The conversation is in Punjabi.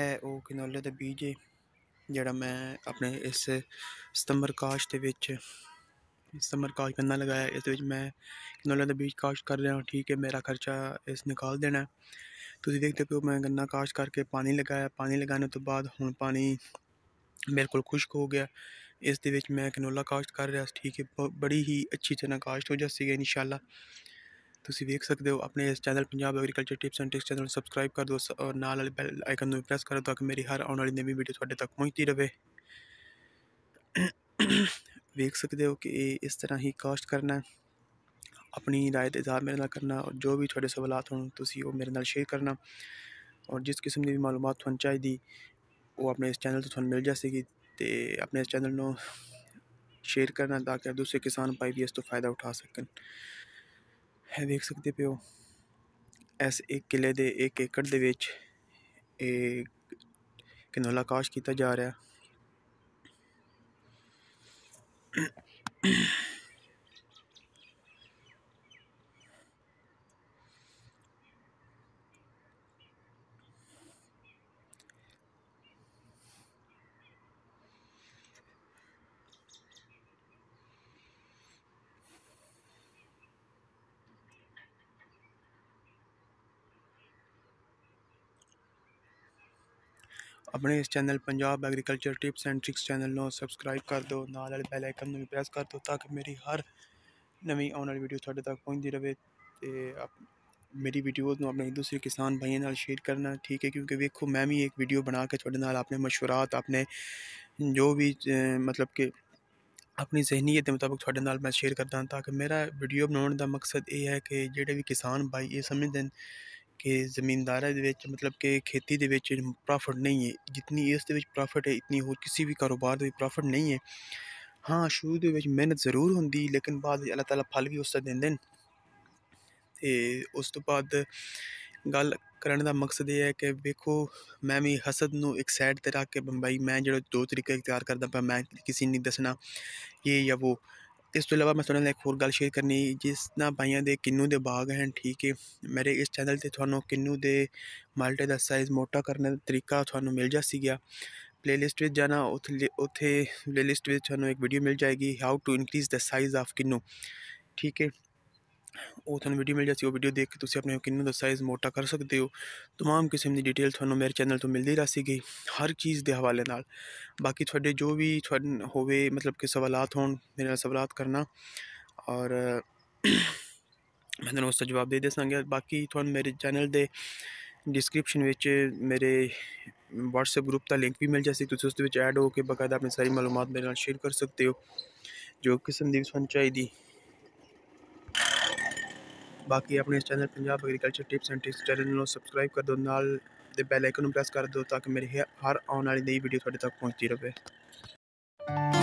ਇਹ ਉਹ ਕਿਨੋਲੇ ਦਾ ਬੀਜ ਹੈ ਜਿਹੜਾ ਮੈਂ ਆਪਣੇ ਇਸ ਸਤੰਬਰ ਕਾਸ਼ ਦੇ ਵਿੱਚ ਸਤੰਬਰ ਕਾਸ਼ ਗੰਨਾ ਲਗਾਇਆ ਇਸ ਵਿੱਚ ਮੈਂ ਕਿਨੋਲੇ ਦਾ ਬੀਜ ਕਾਸ਼ ਕਰ ਰਿਹਾ ਹਾਂ ਠੀਕ ਹੈ ਮੇਰਾ ਖਰਚਾ ਇਸ ਨਿਕਾਲ ਦੇਣਾ ਤੁਸੀਂ ਦੇਖਦੇ ਹੋ ਮੈਂ ਗੰਨਾ ਕਾਸ਼ ਕਰਕੇ ਪਾਣੀ ਲਗਾਇਆ ਪਾਣੀ ਲਗਾਉਣ ਤੋਂ ਬਾਅਦ ਹੁਣ ਪਾਣੀ ਬਿਲਕੁਲ ਖੁਸ਼ਕ ਹੋ ਗਿਆ ਇਸ ਦੇ ਵਿੱਚ ਮੈਂ ਕਿਨੋਲਾ ਕਾਸ਼ਤ ਕਰ ਰਿਹਾ ਸੀ ਠੀਕ ਹੈ ਬੜੀ ਹੀ ਅੱਛੀ ਤਰ੍ਹਾਂ ਕਾਸ਼ਤ ਹੋ ਜਾ ਸੀਗਾ ਇਨਸ਼ਾਅੱਲਾ ਤੁਸੀਂ ਵੇਖ ਸਕਦੇ ਹੋ ਆਪਣੇ ਇਸ channel Punjab agriculture tips and tricks channel ਨੂੰ ਸਬਸਕ੍ਰਾਈਬ ਕਰ ਦਿਓ ਔਰ ਨਾਲ ਵਾਲੇ ਬੈਲ ਆਈਕਨ ਨੂੰ ਪ੍ਰੈਸ ਕਰੋ ਤਾਂ ਕਿ ਮੇਰੀ ਹਰ ਆਉਣ ਵਾਲੀ ਨਵੀਂ ਵੀਡੀਓ ਤੁਹਾਡੇ ਤੱਕ ਪਹੁੰਚਦੀ ਰਹੇ ਵੇਖ ਸਕਦੇ ਹੋ ਕਿ ਇਹ ਇਸ ਤਰ੍ਹਾਂ ਹੀ ਕਾਸ਼ਟ ਕਰਨਾ ਆਪਣੀ ਰਾਏ ਦੇ ਇਜ਼ਹਾਰ ਮੇਰੇ ਨਾਲ ਕਰਨਾ ਔਰ ਜੋ ਵੀ ਤੁਹਾਡੇ ਸਵਾਲਾਂ ਹੋਣ ਤੁਸੀਂ ਉਹ ਮੇਰੇ ਨਾਲ ਸ਼ੇਅਰ ਕਰਨਾ ਔਰ ਜਿਸ ਕਿਸਮ ਦੀ ਵੀ ਮਾਲੂਮਾਤ ਤੁਹਾਨੂੰ ਚਾਹੀਦੀ ਉਹ ਆਪਣੇ ਇਸ ਚੈਨਲ ਤੋਂ ਤੁਹਾਨੂੰ ਮਿਲ ਜਾਵੇਗੀ ਤੇ ਆਪਣੇ ਇਸ ਚੈਨਲ ਨੂੰ ਸ਼ੇਅਰ ਕਰਨਾ ਤਾਂ ਕਿ ਦੂਸਰੇ ਕਿਸਾਨ ਭਾਈ ਵੀ ਇਸ ਤੋਂ ਫਾਇਦਾ ਉਠਾ ਸਕਣ ਹੈ ਵੇਖ ਸਕਦੇ ਪਿਓ ਇਸ ਇੱਕ ਕਿਲੇ ਦੇ 1 ਏਕੜ ਦੇ ਵਿੱਚ ਇਹ ਕਿਨੋਲਾ ਕਾਸ਼ ਕੀਤਾ ਜਾ ਰਿਹਾ ਆਪਣੇ ਇਸ channel Punjab agriculture tips and tricks channel ਨੂੰ ਸਬਸਕ੍ਰਾਈਬ ਕਰ ਦਿਓ ਨਾਲ ਵਾਲੇ ਬੈਲ ਆਈਕਨ ਨੂੰ ਵੀ ਪ੍ਰੈਸ ਕਰ ਦਿਓ ਤਾਂ ਕਿ ਮੇਰੀ ਹਰ ਨਵੀਂ ਆਉਣ ਵਾਲੀ ਵੀਡੀਓ ਤੁਹਾਡੇ ਤੱਕ ਪਹੁੰਚਦੀ ਰਹੇ ਤੇ ਮੇਰੀ ਵੀਡੀਓਜ਼ ਨੂੰ ਆਪਣੇ ਦੂਸਰੇ ਕਿਸਾਨ ਭਾਈਆਂ ਨਾਲ ਸ਼ੇਅਰ ਕਰਨਾ ਠੀਕ ਹੈ ਕਿਉਂਕਿ ਵੇਖੋ ਮੈਂ ਵੀ ਇੱਕ ਵੀਡੀਓ ਬਣਾ ਕੇ ਤੁਹਾਡੇ ਨਾਲ ਆਪਣੇ مشورات ਆਪਣੇ ਜੋ ਵੀ ਮਤਲਬ ਕਿ ਆਪਣੀ ਜ਼ਿਹਨੀਅਤ ਦੇ ਮੁਤਾਬਕ ਤੁਹਾਡੇ ਨਾਲ ਮੈਂ ਸ਼ੇਅਰ ਕਰਦਾ ਤਾਂ ਕਿ ਮੇਰਾ ਵੀਡੀਓ ਬਣਾਉਣ ਦਾ ਮਕਸਦ ਇਹ ਹੈ ਕਿ ਜਿਹੜੇ ਵੀ ਕਿਸਾਨ ਭਾਈ ਇਹ ਸਮਝਦੇ ਨੇ ਕਿ ਜ਼ਮੀਨਦਾਰਾਂ ਦੇ ਵਿੱਚ ਮਤਲਬ ਕਿ ਖੇਤੀ ਦੇ ਵਿੱਚ ਪ੍ਰੋਫਿਟ ਨਹੀਂ ਹੈ ਜਿੰਨੀ ਇਸ ਦੇ ਵਿੱਚ ਪ੍ਰੋਫਿਟ ਹੈ ਇਤਨੀ ਹੋਰ ਕਿਸੇ ਵੀ ਕਾਰੋਬਾਰ ਦੇ ਵਿੱਚ ਪ੍ਰੋਫਿਟ ਨਹੀਂ ਹੈ ਹਾਂ ਸ਼ੁਰੂ ਦੇ ਵਿੱਚ ਮਿਹਨਤ ਜ਼ਰੂਰ ਹੁੰਦੀ ਲੇਕਿਨ ਬਾਅਦ ਵਿੱਚ ਅੱਲਾਹ ਤਾਲਾ ਫਲ ਵੀ ਉਸ ਦਾ ਦਿੰਦੇ ਨੇ ਅਤੇ ਉਸ ਤੋਂ ਬਾਅਦ ਗੱਲ ਕਰਨ ਦਾ ਮਕਸਦ ਇਹ ਹੈ ਕਿ ਵੇਖੋ ਮੈਂ ਵੀ ਹਸਦ ਨੂੰ ਇੱਕ ਸਾਈਡ ਤੇ ਰੱਖ ਕੇ ਬੰਬਈ ਮੈਂ ਜਿਹੜਾ ਦੋ ਤਰੀਕੇ ਇਖਤਿਆਰ ਕਰਦਾ ਪਿਆ ਮੈਂ ਕਿਸੇ ਨਹੀਂ ਦੱਸਣਾ ਇਹ ਜਾਂ ਉਹ ਇਸ ਤੋਂ ਇਲਾਵਾ ਮੈਂ ਤੁਹਾਨੂੰ ਇੱਕ ਹੋਰ ਗੱਲ ਸ਼ੇਅਰ ਕਰਨੀ ਜਿਸ ਨਾਲ ਭਾਈਆਂ ਦੇ ਕਿੰਨੂ ਦੇ ਬਾਗ ਹਨ ਠੀਕ ਹੈ ਮੇਰੇ ਇਸ ਚੈਨਲ ਤੇ ਤੁਹਾਨੂੰ ਕਿੰਨੂ ਦੇ ਮਾਲਟੇ ਦਾ ਸਾਈਜ਼ ਮੋਟਾ ਕਰਨ ਦਾ ਤਰੀਕਾ ਤੁਹਾਨੂੰ ਮਿਲ ਜਾ ਸੀਗਾ ਪਲੇਲਿਸਟ ਵਿੱਚ ਜਾਣਾ ਉੱਥੇ ਉੱਥੇ ਪਲੇਲਿਸਟ ਵਿੱਚ ਤੁਹਾਨੂੰ ਇੱਕ ਵੀਡੀਓ ਮਿਲ ਜਾਏਗੀ how to increase the size of kinnow ਠੀਕ ਹੈ ਉਹ ਤੁਹਾਨੂੰ ਵੀਡੀਓ ਮਿਲ ਜਾਸੀ ਉਹ ਵੀਡੀਓ ਦੇਖ ਕੇ ਤੁਸੀਂ ਆਪਣੇ ਕਿੰਨੂ ਦਾ ਸਾਈਜ਼ ਮੋਟਾ ਕਰ ਸਕਦੇ ਹੋ तमाम ਕਿਸਮ ਦੀ ਡਿਟੇਲ ਤੁਹਾਨੂੰ ਮੇਰੇ ਚੈਨਲ ਤੋਂ ਮਿਲਦੀ ਸੀਗੀ ਹਰ ਚੀਜ਼ ਦੇ ਹਵਾਲੇ ਨਾਲ ਬਾਕੀ ਤੁਹਾਡੇ ਜੋ ਵੀ ਤੁਹਾਡੇ ਹੋਵੇ ਮਤਲਬ ਕਿ ਸਵਾਲਾਤ ਹੋਣ ਮੇਰੇ ਨਾਲ ਸਵਾਲਾਤ ਕਰਨਾ ਔਰ ਮੈਂ ਤੁਹਾਨੂੰ ਉਸ ਦਾ ਜਵਾਬ ਦੇ ਦੇਸਾਂਗਾ ਬਾਕੀ ਤੁਹਾਨੂੰ ਮੇਰੇ ਚੈਨਲ ਦੇ ਡਿਸਕ੍ਰਿਪਸ਼ਨ ਵਿੱਚ ਮੇਰੇ WhatsApp ਗਰੁੱਪ ਦਾ ਲਿੰਕ ਵੀ ਮਿਲ ਜਾਸੀ ਤੁਸੀਂ ਉਸ ਦੇ ਵਿੱਚ ਐਡ ਹੋ ਕੇ ਬਕਾਇਦਾ ਆਪਣੀ ਸਾਰੀ ਮਾਲੂਮਾਤ ਮੇਰੇ ਨਾਲ ਸ਼ੇਅਰ ਕਰ ਸਕਦੇ ਹੋ ਜੋ ਕਿਸਮ ਦੀ ਵੀ ਤੁਹਾਨੂੰ ਚਾਹੀਦੀ ਬਾਕੀ ਆਪਣੇ ਇਸ channel Punjab agriculture tips and tricks channel ਨੂੰ ਸਬਸਕ੍ਰਾਈਬ ਕਰ ਦਿਓ ਨਾਲ ਦੇ ਬੈਲ ਆਈਕਨ ਨੂੰ ਪ੍ਰੈਸ ਕਰ ਦਿਓ ਤਾਂ ਕਿ ਮੇਰੀ ਹਰ ਆਉਣ ਵਾਲੀ ਨਈ ਵੀਡੀਓ ਤੁਹਾਡੇ ਤੱਕ ਪਹੁੰਚਦੀ ਰਹੇ